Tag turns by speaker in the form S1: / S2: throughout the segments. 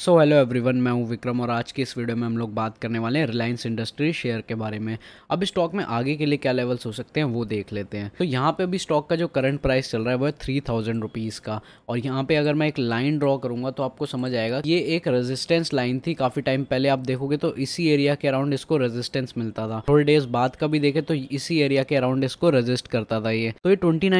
S1: so hello everyone मैं हूं विक्रम और आज के इस वीडियो में हम लोग बात करने वाले हैं रिलायंस इंडस्ट्री शेयर के बारे में अब स्टॉक में आगे के लिए क्या लेवल्स हो सकते हैं वो देख लेते हैं तो यहाँ पे अभी स्टॉक का जो करंट प्राइस चल रहा है वो है थ्री थाउजेंड रुपीज़ का और यहाँ पे अगर मैं एक लाइन ड्रॉ करूँगा तो आपको समझ आएगा ये एक रजिस्टेंस लाइन थी काफ़ी टाइम पहले आप देखोगे तो इसी एरिया के अराउंड इसको रजिस्टेंस मिलता था थोड़े डेज बाद का भी देखे तो इसी एरिया के अराउंड इसको रजिस्ट करता था ये तो ये ट्वेंटी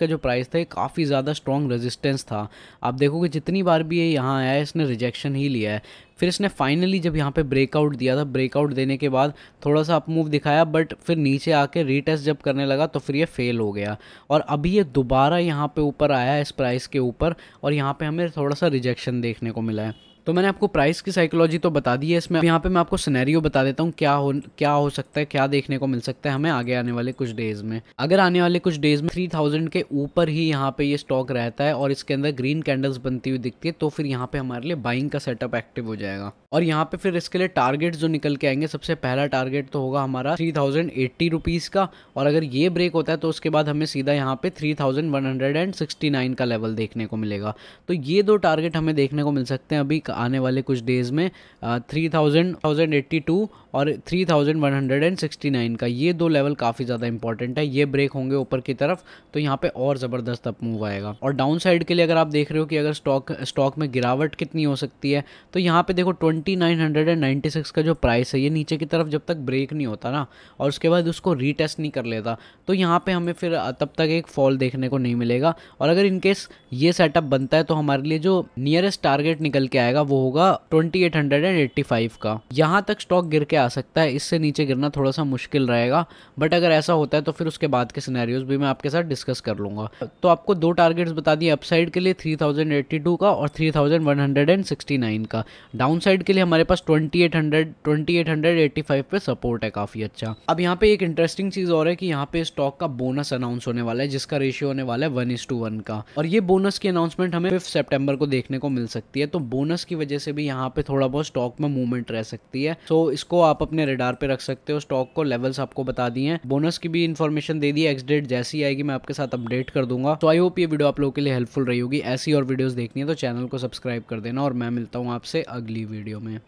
S1: का जो प्राइस था ये काफ़ी ज़्यादा स्ट्रॉन्ग रजिस्टेंस था आप देखोगे जितनी बार भी ये यहाँ आया है इसने रिजेक्शन ही लिया है फिर इसने फाइनली जब यहाँ पे ब्रेकआउट दिया था ब्रेकआउट देने के बाद थोड़ा सा अप मूव दिखाया बट फिर नीचे आके रीटेस्ट जब करने लगा तो फिर ये फेल हो गया और अभी ये दोबारा यहाँ पे ऊपर आया है इस प्राइस के ऊपर और यहाँ पे हमें थोड़ा सा रिजेक्शन देखने को मिला है तो मैंने आपको प्राइस की साइकोलॉजी तो बता दी है इसमें यहाँ पे मैं आपको सिनेरियो बता देता हूँ क्या हो क्या हो सकता है क्या देखने को मिल सकता है हमें आगे आने वाले कुछ डेज में अगर आने वाले कुछ डेज में थ्री थाउजेंड के ऊपर ही यहाँ पे ये स्टॉक रहता है और इसके अंदर ग्रीन कैंडल्स बनती हुई दिखती है तो फिर यहाँ पे हमारे लिए बाइंग का सेटअप एक्टिव हो जाएगा और यहाँ पे फिर इसके लिए टारगेट जो निकल के आएंगे सबसे पहला टारगेट तो होगा हमारा थ्री थाउजेंड एट्टी रुपीज़ का और अगर ये ब्रेक होता है तो उसके बाद हमें सीधा यहाँ पे three thousand one hundred and sixty nine का लेवल देखने को मिलेगा तो ये दो टारगेट हमें देखने को मिल सकते हैं अभी आने वाले कुछ डेज़ में three thousand thousand eighty two और three thousand one hundred and sixty nine का ये दो लेवल काफ़ी ज़्यादा इंपॉर्टेंट है ये ब्रेक होंगे ऊपर की तरफ तो यहाँ पे और ज़बरदस्त अप मूव आएगा और डाउन साइड के लिए अगर आप देख रहे हो कि अगर स्टॉक स्टॉक में गिरावट कितनी हो सकती है तो यहाँ पे देखो twenty nine hundred and ninety six का जो प्राइस है ये नीचे की तरफ जब तक ब्रेक नहीं होता ना और उसके बाद उसको रीटेस्ट नहीं कर लेता तो यहाँ पर हमें फिर तब तक एक फॉल देखने को नहीं मिलेगा और अगर इनकेस ये सेटअप बनता है तो हमारे लिए जो नियरेस्ट टारगेट निकल के आएगा वो होगा 2885 का यहाँ तक स्टॉक गिर के आ सकता है इससे नीचे गिरना थोड़ा सा मुश्किल रहेगा बट अगर ऐसा होता है तो फिर उसके बाद के सिनेरियोज भी मैं आपके साथ डिस्कस कर लूँगा तो आपको दो टारगेट्स बता दिए अपसाइड के लिए 3082 का और 3169 का डाउन के लिए हमारे पास 2800 2885 पे सपोर्ट है काफ़ी अच्छा अब यहाँ पे एक इंटरेस्टिंग चीज़ और है कि यहाँ पे स्टॉक का बोनस अनाउंस होने वाला है जिसका रेशियो होने वाला है वन इस टू वन का और ये बोनस की अनाउंसमेंट हमें फिफ्थ सेप्टेम्बर को देखने को मिल सकती है तो बोनस की की वजह से भी यहाँ पे थोड़ा बहुत स्टॉक में मूवमेंट रह सकती है सो so, इसको आप अपने रेडार पे रख सकते हो स्टॉक को लेवल्स आपको बता दिए हैं बोनस की भी इन्फॉर्मेशन दे दी एक्सडेट एक्स डेट जैसी आएगी मैं आपके साथ अपडेट कर दूंगा तो आई होप ये वीडियो आप लोगों के लिए हेल्पफुल रही होगी ऐसी और वीडियोज़ देखनी है तो चैनल को सब्सक्राइब कर देना और मैं मिलता हूँ आपसे अगली वीडियो में